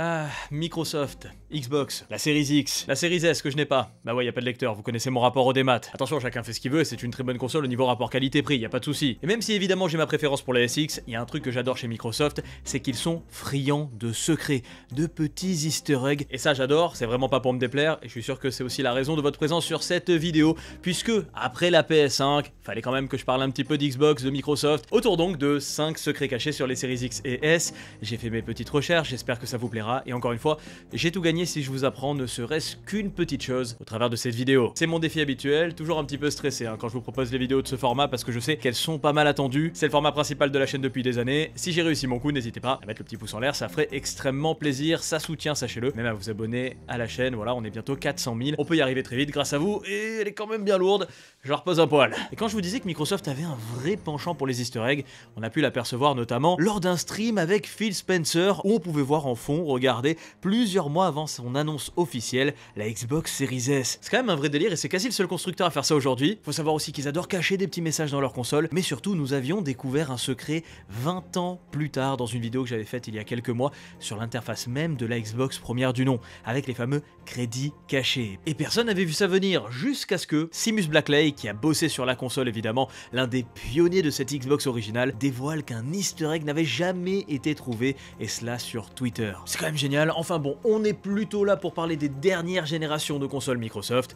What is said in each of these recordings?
Ah, Microsoft, Xbox, la série X, la série S que je n'ai pas. Bah ouais, y a pas de lecteur, vous connaissez mon rapport au démat. Attention, chacun fait ce qu'il veut, c'est une très bonne console au niveau rapport qualité-prix, y a pas de souci. Et même si évidemment j'ai ma préférence pour la SX, y a un truc que j'adore chez Microsoft, c'est qu'ils sont friands de secrets, de petits easter eggs. Et ça j'adore, c'est vraiment pas pour me déplaire, et je suis sûr que c'est aussi la raison de votre présence sur cette vidéo, puisque après la PS5, fallait quand même que je parle un petit peu d'Xbox, de Microsoft, autour donc de 5 secrets cachés sur les séries X et S. J'ai fait mes petites recherches, j'espère que ça vous plaira et encore une fois, j'ai tout gagné si je vous apprends ne serait-ce qu'une petite chose au travers de cette vidéo. C'est mon défi habituel, toujours un petit peu stressé hein, quand je vous propose les vidéos de ce format parce que je sais qu'elles sont pas mal attendues. C'est le format principal de la chaîne depuis des années. Si j'ai réussi mon coup, n'hésitez pas à mettre le petit pouce en l'air, ça ferait extrêmement plaisir, ça soutient, sachez-le. Même à vous abonner à la chaîne, voilà, on est bientôt 400 000. On peut y arriver très vite grâce à vous et elle est quand même bien lourde, je repose un poil. Et quand je vous disais que Microsoft avait un vrai penchant pour les easter eggs, on a pu l'apercevoir notamment lors d'un stream avec Phil Spencer où on pouvait voir en fond regarder plusieurs mois avant son annonce officielle, la Xbox Series S. C'est quand même un vrai délire et c'est quasi le seul constructeur à faire ça aujourd'hui. Faut savoir aussi qu'ils adorent cacher des petits messages dans leur console, mais surtout nous avions découvert un secret 20 ans plus tard dans une vidéo que j'avais faite il y a quelques mois sur l'interface même de la Xbox première du nom, avec les fameux crédits cachés. Et personne n'avait vu ça venir jusqu'à ce que Simus Blackley, qui a bossé sur la console évidemment, l'un des pionniers de cette Xbox originale, dévoile qu'un easter egg n'avait jamais été trouvé, et cela sur Twitter c'est quand même génial. Enfin bon, on est plutôt là pour parler des dernières générations de consoles Microsoft.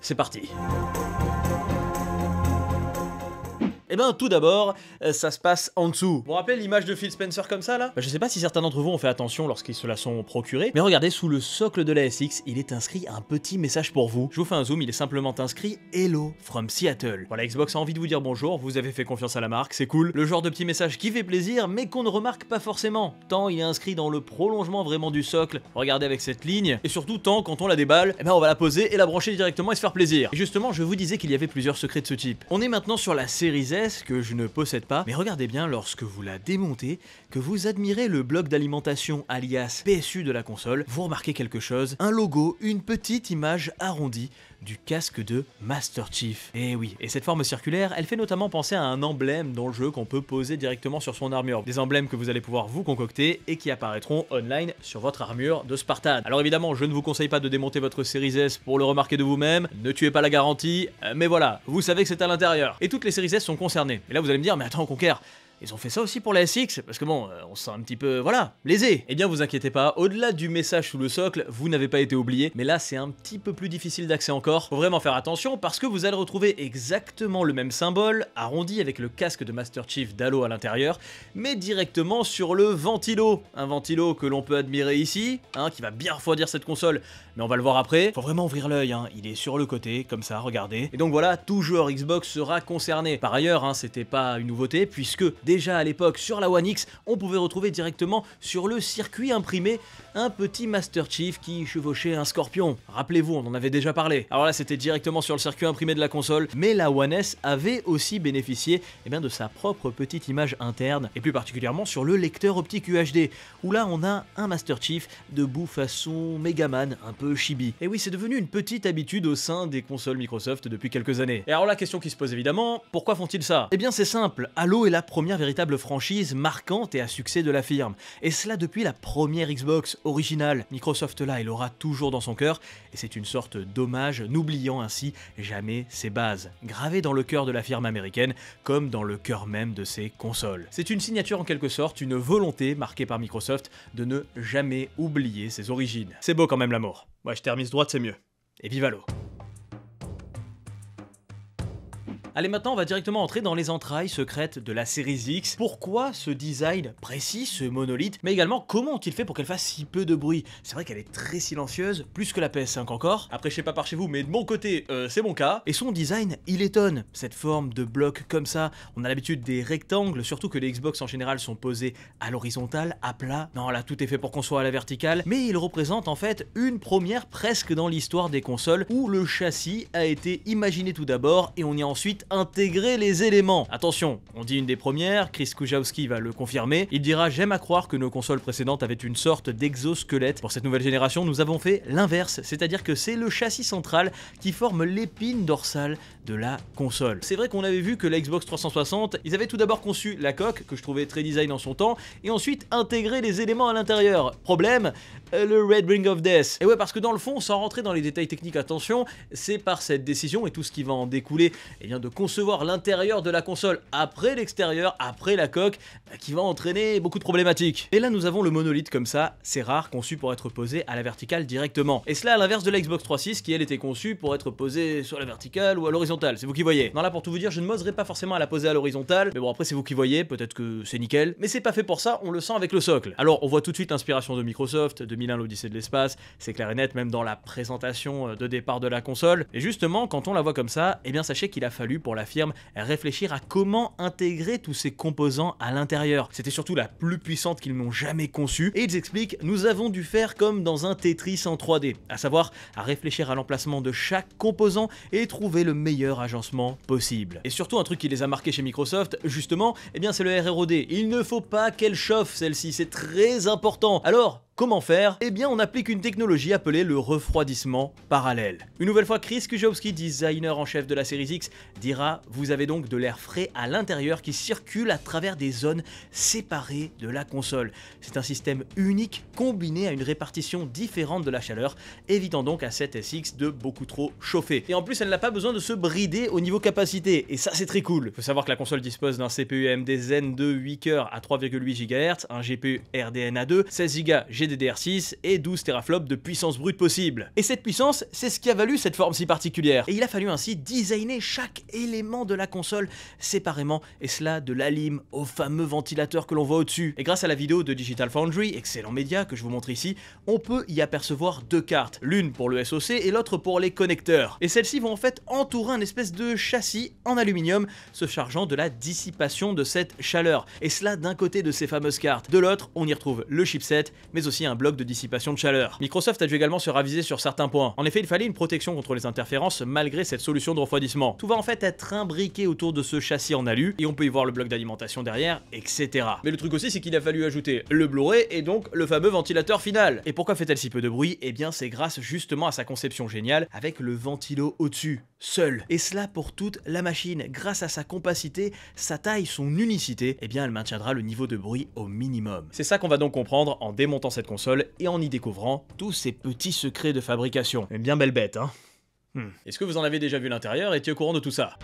C'est parti. Eh ben tout d'abord, euh, ça se passe en dessous. Vous vous rappelez l'image de Phil Spencer comme ça là bah, Je sais pas si certains d'entre vous ont fait attention lorsqu'ils se la sont procurés, mais regardez sous le socle de la SX, il est inscrit un petit message pour vous. Je vous fais un zoom, il est simplement inscrit Hello from Seattle. Voilà, Xbox a envie de vous dire bonjour, vous avez fait confiance à la marque, c'est cool. Le genre de petit message qui fait plaisir, mais qu'on ne remarque pas forcément, tant il est inscrit dans le prolongement vraiment du socle. Regardez avec cette ligne, et surtout tant quand on la déballe, eh ben on va la poser et la brancher directement et se faire plaisir. Et justement, je vous disais qu'il y avait plusieurs secrets de ce type. On est maintenant sur la série Z que je ne possède pas, mais regardez bien lorsque vous la démontez, que vous admirez le bloc d'alimentation alias PSU de la console, vous remarquez quelque chose, un logo, une petite image arrondie du casque de Master Chief. Et eh oui, et cette forme circulaire, elle fait notamment penser à un emblème dans le jeu qu'on peut poser directement sur son armure. Des emblèmes que vous allez pouvoir vous concocter et qui apparaîtront online sur votre armure de Spartan. Alors évidemment, je ne vous conseille pas de démonter votre série S pour le remarquer de vous-même, ne tuez pas la garantie, mais voilà, vous savez que c'est à l'intérieur. Et toutes les séries S sont concernées. Et là, vous allez me dire, mais attends, Conquer, ils ont fait ça aussi pour la SX, parce que bon, euh, on se sent un petit peu, voilà, lésé. Eh bien, vous inquiétez pas, au-delà du message sous le socle, vous n'avez pas été oublié, mais là, c'est un petit peu plus difficile d'accès encore. Faut vraiment faire attention, parce que vous allez retrouver exactement le même symbole, arrondi avec le casque de Master Chief d'Halo à l'intérieur, mais directement sur le ventilo. Un ventilo que l'on peut admirer ici, hein, qui va bien refroidir cette console, mais on va le voir après. Faut vraiment ouvrir l'œil, hein. il est sur le côté, comme ça, regardez. Et donc voilà, tout joueur Xbox sera concerné. Par ailleurs, hein, c'était pas une nouveauté, puisque déjà à l'époque sur la One X, on pouvait retrouver directement sur le circuit imprimé un petit Master Chief qui chevauchait un Scorpion. Rappelez-vous, on en avait déjà parlé. Alors là, c'était directement sur le circuit imprimé de la console, mais la One S avait aussi bénéficié eh bien, de sa propre petite image interne, et plus particulièrement sur le lecteur optique UHD, où là on a un Master Chief debout façon Megaman, un peu chibi. Et oui, c'est devenu une petite habitude au sein des consoles Microsoft depuis quelques années. Et alors la question qui se pose évidemment, pourquoi font-ils ça Eh bien c'est simple, Halo est la première véritable franchise marquante et à succès de la firme, et cela depuis la première Xbox originale. Microsoft là, elle aura toujours dans son cœur, et c'est une sorte d'hommage, n'oubliant ainsi jamais ses bases, gravées dans le cœur de la firme américaine, comme dans le cœur même de ses consoles. C'est une signature en quelque sorte, une volonté marquée par Microsoft de ne jamais oublier ses origines. C'est beau quand même l'amour. Moi je termine droite, c'est mieux. Et vive l'eau Allez maintenant on va directement entrer dans les entrailles secrètes de la série X. Pourquoi ce design précis, ce monolithe, mais également comment ont-ils fait pour qu'elle fasse si peu de bruit C'est vrai qu'elle est très silencieuse, plus que la PS5 encore. Après je sais pas par chez vous mais de mon côté euh, c'est mon cas. Et son design il étonne, cette forme de bloc comme ça. On a l'habitude des rectangles, surtout que les Xbox en général sont posés à l'horizontale, à plat. Non là tout est fait pour qu'on soit à la verticale, mais il représente en fait une première presque dans l'histoire des consoles où le châssis a été imaginé tout d'abord et on y a ensuite intégrer les éléments. Attention, on dit une des premières, Chris Kujawski va le confirmer, il dira j'aime à croire que nos consoles précédentes avaient une sorte d'exosquelette. Pour cette nouvelle génération, nous avons fait l'inverse, c'est-à-dire que c'est le châssis central qui forme l'épine dorsale de la console. C'est vrai qu'on avait vu que la Xbox 360, ils avaient tout d'abord conçu la coque, que je trouvais très design en son temps, et ensuite intégré les éléments à l'intérieur. Problème, euh, le Red Ring of Death. Et ouais, parce que dans le fond, sans rentrer dans les détails techniques, attention, c'est par cette décision et tout ce qui va en découler, et eh bien de concevoir l'intérieur de la console après l'extérieur, après la coque, bah, qui va entraîner beaucoup de problématiques. Et là nous avons le monolithe comme ça, c'est rare, conçu pour être posé à la verticale directement. Et cela à l'inverse de la Xbox 360 qui elle était conçue pour être posée sur la verticale ou à l'horizontale, c'est vous qui voyez. Non là pour tout vous dire, je ne m'oserai pas forcément à la poser à l'horizontale, mais bon après c'est vous qui voyez, peut-être que c'est nickel, mais c'est pas fait pour ça, on le sent avec le socle. Alors on voit tout de suite l'inspiration de Microsoft, de 2001 l'Odyssée de l'espace, c'est clair et net même dans la présentation euh, de départ de la console, et justement quand on la voit comme ça, eh bien sachez qu'il a fallu pour la firme réfléchir à comment intégrer tous ces composants à l'intérieur. C'était surtout la plus puissante qu'ils n'ont jamais conçue, et ils expliquent « Nous avons dû faire comme dans un Tetris en 3D, à savoir à réfléchir à l'emplacement de chaque composant et trouver le meilleur agencement possible. Et surtout un truc qui les a marqués chez Microsoft, justement, eh bien c'est le RROD. Il ne faut pas qu'elle chauffe celle-ci, c'est très important. Alors, Comment faire Eh bien, on applique une technologie appelée le refroidissement parallèle. Une nouvelle fois, Chris Kujawski designer en chef de la série X, dira Vous avez donc de l'air frais à l'intérieur qui circule à travers des zones séparées de la console. C'est un système unique combiné à une répartition différente de la chaleur, évitant donc à cette SX de beaucoup trop chauffer. Et en plus, elle n'a pas besoin de se brider au niveau capacité, et ça c'est très cool. Faut savoir que la console dispose d'un CPU AMD Zen 2 8 coeurs à 3,8 GHz, un GPU RDNA 2, 16 Go dr 6 et 12 teraflops de puissance brute possible. Et cette puissance, c'est ce qui a valu cette forme si particulière. Et il a fallu ainsi designer chaque élément de la console séparément, et cela de lime au fameux ventilateur que l'on voit au-dessus. Et grâce à la vidéo de Digital Foundry, excellent média que je vous montre ici, on peut y apercevoir deux cartes, l'une pour le SoC et l'autre pour les connecteurs. Et celles-ci vont en fait entourer un espèce de châssis en aluminium, se chargeant de la dissipation de cette chaleur. Et cela d'un côté de ces fameuses cartes, de l'autre on y retrouve le chipset, mais aussi un bloc de dissipation de chaleur. Microsoft a dû également se raviser sur certains points. En effet, il fallait une protection contre les interférences malgré cette solution de refroidissement. Tout va en fait être imbriqué autour de ce châssis en alu, et on peut y voir le bloc d'alimentation derrière, etc. Mais le truc aussi, c'est qu'il a fallu ajouter le Blu-ray et donc le fameux ventilateur final. Et pourquoi fait-elle si peu de bruit Eh bien, c'est grâce justement à sa conception géniale avec le ventilo au-dessus seule. Et cela pour toute la machine. Grâce à sa compacité, sa taille, son unicité, eh bien elle maintiendra le niveau de bruit au minimum. C'est ça qu'on va donc comprendre en démontant cette console et en y découvrant tous ses petits secrets de fabrication. Une eh bien belle bête, hein hmm. Est-ce que vous en avez déjà vu l'intérieur et tu au courant de tout ça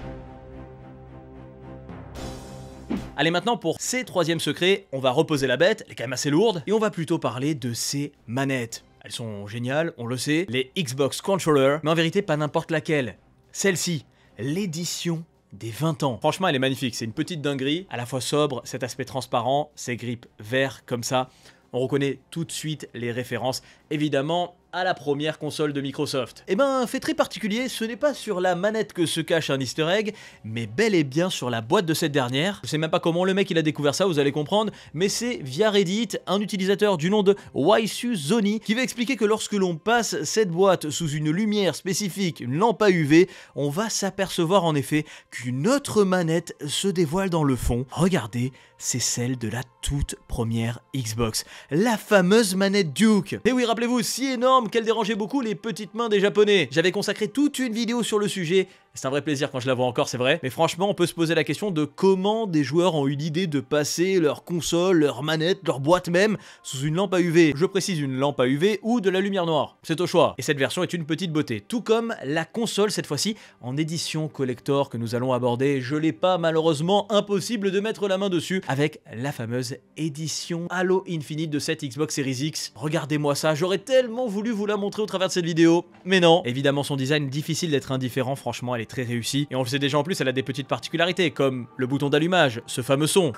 Allez maintenant pour ces troisième secrets, on va reposer la bête, elle est quand même assez lourde, et on va plutôt parler de ces manettes. Elles sont géniales, on le sait, les Xbox Controller, mais en vérité pas n'importe laquelle. Celle-ci, l'édition des 20 ans. Franchement, elle est magnifique, c'est une petite dinguerie, à la fois sobre, cet aspect transparent, ces grippes verts comme ça. On reconnaît tout de suite les références. Évidemment, à la première console de Microsoft. Et eh ben, fait très particulier, ce n'est pas sur la manette que se cache un easter egg, mais bel et bien sur la boîte de cette dernière. Je sais même pas comment le mec il a découvert ça, vous allez comprendre, mais c'est via Reddit, un utilisateur du nom de Waisu Zoni, qui va expliquer que lorsque l'on passe cette boîte sous une lumière spécifique, une lampe à UV, on va s'apercevoir en effet qu'une autre manette se dévoile dans le fond. Regardez, c'est celle de la toute première Xbox, la fameuse manette Duke. Et eh oui, rappelez-vous, si énorme qu'elle dérangeait beaucoup les petites mains des japonais. J'avais consacré toute une vidéo sur le sujet, c'est un vrai plaisir quand je la vois encore, c'est vrai. Mais franchement, on peut se poser la question de comment des joueurs ont eu l'idée de passer leur console, leur manette, leur boîte même sous une lampe à UV. Je précise une lampe à UV ou de la lumière noire. C'est au choix. Et cette version est une petite beauté. Tout comme la console, cette fois-ci, en édition collector que nous allons aborder. Je l'ai pas, malheureusement, impossible de mettre la main dessus avec la fameuse édition Halo Infinite de cette Xbox Series X. Regardez-moi ça, j'aurais tellement voulu vous la montrer au travers de cette vidéo. Mais non, évidemment, son design difficile d'être indifférent, franchement, elle est très réussi, et on le sait déjà en plus, elle a des petites particularités, comme le bouton d'allumage, ce fameux son,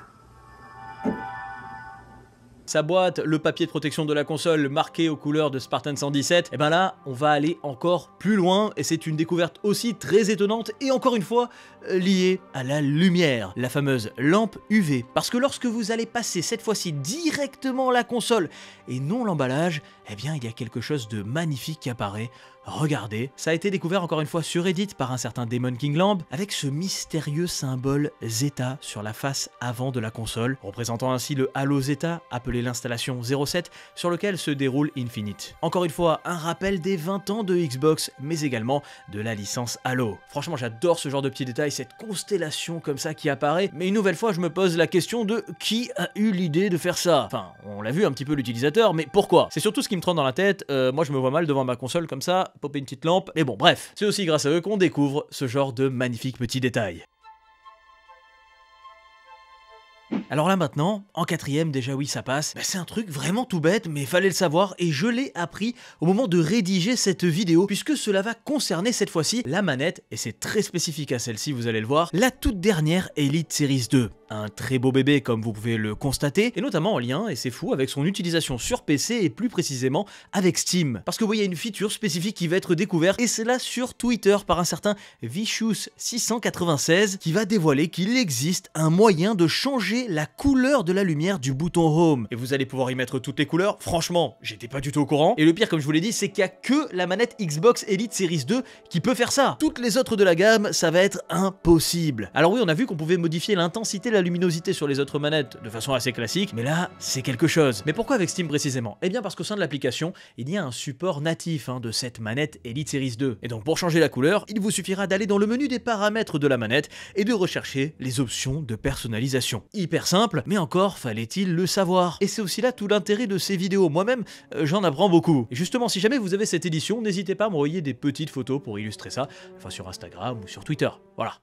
sa boîte, le papier de protection de la console marqué aux couleurs de Spartan 117, et eh ben là, on va aller encore plus loin et c'est une découverte aussi très étonnante et encore une fois euh, liée à la lumière, la fameuse lampe UV. Parce que lorsque vous allez passer cette fois-ci directement la console et non l'emballage, eh bien il y a quelque chose de magnifique qui apparaît. Regardez, ça a été découvert encore une fois sur Reddit par un certain Demon Lamb avec ce mystérieux symbole Zeta sur la face avant de la console, représentant ainsi le Halo Zeta appelé l'installation 07 sur lequel se déroule Infinite. Encore une fois, un rappel des 20 ans de Xbox mais également de la licence Halo. Franchement, j'adore ce genre de petits détails, cette constellation comme ça qui apparaît, mais une nouvelle fois, je me pose la question de qui a eu l'idée de faire ça Enfin, on l'a vu un petit peu l'utilisateur, mais pourquoi C'est surtout ce dans la tête. Euh, moi, je me vois mal devant ma console comme ça, popper une petite lampe. Mais bon, bref, c'est aussi grâce à eux qu'on découvre ce genre de magnifiques petits détails. Alors là maintenant, en quatrième, déjà oui, ça passe. Bah, c'est un truc vraiment tout bête, mais fallait le savoir et je l'ai appris au moment de rédiger cette vidéo, puisque cela va concerner cette fois-ci la manette, et c'est très spécifique à celle-ci, vous allez le voir, la toute dernière Elite Series 2. Un très beau bébé, comme vous pouvez le constater, et notamment en lien, et c'est fou, avec son utilisation sur PC et plus précisément avec Steam. Parce que vous voyez, une feature spécifique qui va être découverte, et c'est là sur Twitter par un certain Vicious696 qui va dévoiler qu'il existe un moyen de changer la la couleur de la lumière du bouton Home. Et vous allez pouvoir y mettre toutes les couleurs. Franchement, j'étais pas du tout au courant. Et le pire, comme je vous l'ai dit, c'est qu'il y a que la manette Xbox Elite Series 2 qui peut faire ça. Toutes les autres de la gamme, ça va être impossible. Alors oui, on a vu qu'on pouvait modifier l'intensité, la luminosité sur les autres manettes de façon assez classique, mais là, c'est quelque chose. Mais pourquoi avec Steam précisément Eh bien parce qu'au sein de l'application, il y a un support natif hein, de cette manette Elite Series 2. Et donc pour changer la couleur, il vous suffira d'aller dans le menu des paramètres de la manette et de rechercher les options de personnalisation. Hyper simple, mais encore fallait-il le savoir. Et c'est aussi là tout l'intérêt de ces vidéos, moi-même euh, j'en apprends beaucoup. Et justement, si jamais vous avez cette édition, n'hésitez pas à m'envoyer des petites photos pour illustrer ça, enfin sur Instagram ou sur Twitter, voilà.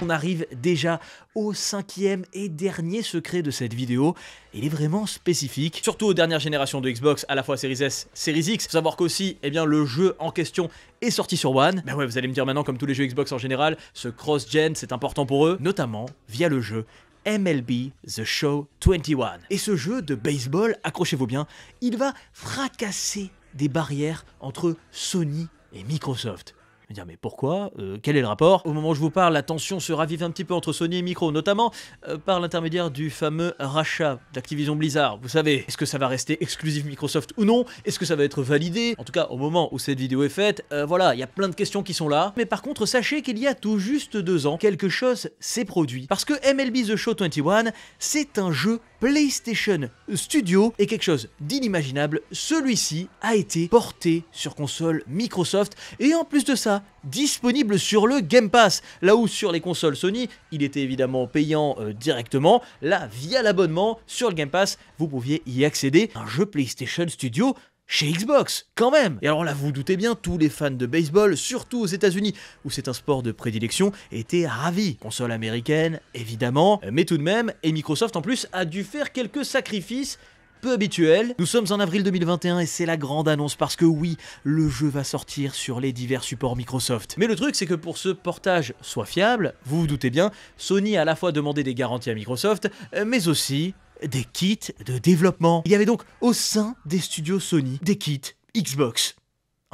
On arrive déjà au cinquième et dernier secret de cette vidéo. Il est vraiment spécifique, surtout aux dernières générations de Xbox, à la fois Series S, Series X. Faut savoir qu'aussi, eh bien, le jeu en question est sorti sur One. Mais ben ouais, vous allez me dire maintenant, comme tous les jeux Xbox en général, ce cross-gen, c'est important pour eux, notamment via le jeu MLB The Show 21. Et ce jeu de baseball, accrochez-vous bien, il va fracasser des barrières entre Sony et Microsoft dire mais pourquoi euh, Quel est le rapport Au moment où je vous parle, la tension se ravive un petit peu entre Sony et Micro, notamment euh, par l'intermédiaire du fameux rachat d'Activision Blizzard. Vous savez, est-ce que ça va rester exclusif Microsoft ou non Est-ce que ça va être validé En tout cas, au moment où cette vidéo est faite, euh, voilà, il y a plein de questions qui sont là. Mais par contre, sachez qu'il y a tout juste deux ans, quelque chose s'est produit. Parce que MLB The Show 21, c'est un jeu PlayStation Studio. est quelque chose d'inimaginable, celui-ci a été porté sur console Microsoft et en plus de ça, disponible sur le Game Pass. Là où sur les consoles Sony, il était évidemment payant euh, directement, là via l'abonnement sur le Game Pass, vous pouviez y accéder. Un jeu PlayStation Studio chez Xbox, quand même Et alors là, vous vous doutez bien, tous les fans de baseball, surtout aux États-Unis, où c'est un sport de prédilection, étaient ravis. Console américaine, évidemment, euh, mais tout de même, et Microsoft en plus a dû faire quelques sacrifices peu habituels. Nous sommes en avril 2021 et c'est la grande annonce parce que oui, le jeu va sortir sur les divers supports Microsoft. Mais le truc c'est que pour ce portage soit fiable, vous vous doutez bien, Sony a à la fois demandé des garanties à Microsoft, euh, mais aussi des kits de développement. Il y avait donc au sein des studios Sony des kits Xbox.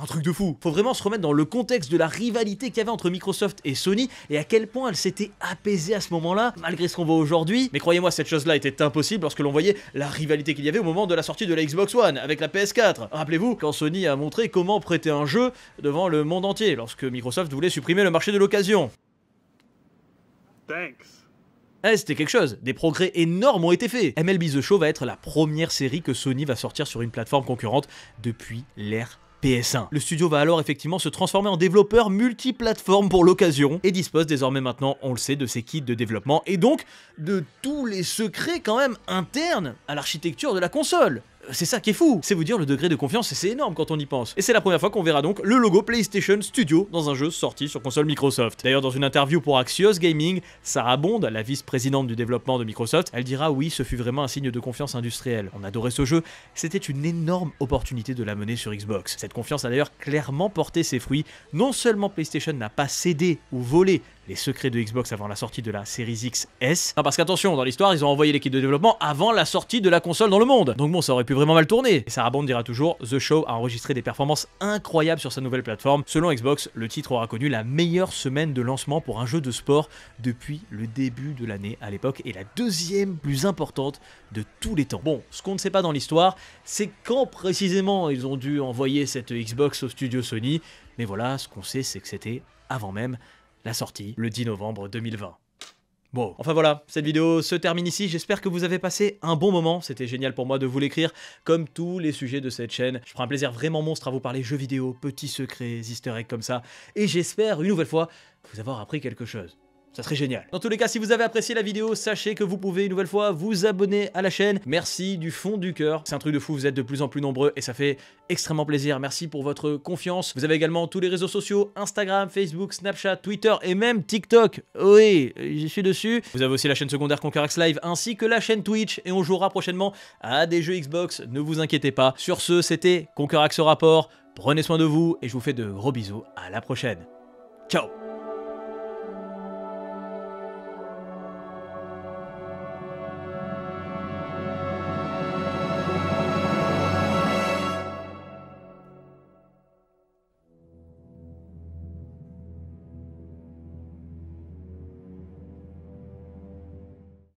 Un truc de fou. Faut vraiment se remettre dans le contexte de la rivalité qu'il y avait entre Microsoft et Sony et à quel point elle s'était apaisée à ce moment-là, malgré ce qu'on voit aujourd'hui. Mais croyez-moi, cette chose-là était impossible lorsque l'on voyait la rivalité qu'il y avait au moment de la sortie de la Xbox One avec la PS4. Rappelez-vous, quand Sony a montré comment prêter un jeu devant le monde entier, lorsque Microsoft voulait supprimer le marché de l'occasion. Thanks. Eh, c'était quelque chose, des progrès énormes ont été faits. MLB The Show va être la première série que Sony va sortir sur une plateforme concurrente depuis l'ère PS1. Le studio va alors effectivement se transformer en développeur multiplateforme pour l'occasion et dispose désormais maintenant, on le sait, de ses kits de développement et donc de tous les secrets quand même internes à l'architecture de la console. C'est ça qui est fou. C'est vous dire le degré de confiance, c'est énorme quand on y pense. Et c'est la première fois qu'on verra donc le logo PlayStation Studio dans un jeu sorti sur console Microsoft. D'ailleurs, dans une interview pour Axios Gaming, Sarah Bond, la vice-présidente du développement de Microsoft, elle dira oui, ce fut vraiment un signe de confiance industrielle. On adorait ce jeu, c'était une énorme opportunité de l'amener sur Xbox. Cette confiance a d'ailleurs clairement porté ses fruits. Non seulement PlayStation n'a pas cédé ou volé les secrets de Xbox avant la sortie de la Series XS. Non, parce qu'attention, dans l'histoire, ils ont envoyé l'équipe de développement avant la sortie de la console dans le monde. Donc bon, ça aurait pu vraiment mal tourner. Et Sarah Bond dira toujours, The Show a enregistré des performances incroyables sur sa nouvelle plateforme. Selon Xbox, le titre aura connu la meilleure semaine de lancement pour un jeu de sport depuis le début de l'année à l'époque et la deuxième plus importante de tous les temps. Bon, ce qu'on ne sait pas dans l'histoire, c'est quand précisément ils ont dû envoyer cette Xbox au studio Sony, mais voilà, ce qu'on sait, c'est que c'était avant même la sortie le 10 novembre 2020. Bon, enfin voilà, cette vidéo se termine ici, j'espère que vous avez passé un bon moment, c'était génial pour moi de vous l'écrire, comme tous les sujets de cette chaîne, je prends un plaisir vraiment monstre à vous parler jeux vidéo, petits secrets, easter eggs comme ça, et j'espère une nouvelle fois vous avoir appris quelque chose ça serait génial. Dans tous les cas, si vous avez apprécié la vidéo, sachez que vous pouvez une nouvelle fois vous abonner à la chaîne. Merci du fond du cœur. C'est un truc de fou, vous êtes de plus en plus nombreux et ça fait extrêmement plaisir. Merci pour votre confiance. Vous avez également tous les réseaux sociaux, Instagram, Facebook, Snapchat, Twitter et même TikTok. Oui, j'y suis dessus. Vous avez aussi la chaîne secondaire Conquerax Live ainsi que la chaîne Twitch et on jouera prochainement à des jeux Xbox, ne vous inquiétez pas. Sur ce, c'était Conquerax au rapport. Prenez soin de vous et je vous fais de gros bisous. À la prochaine. Ciao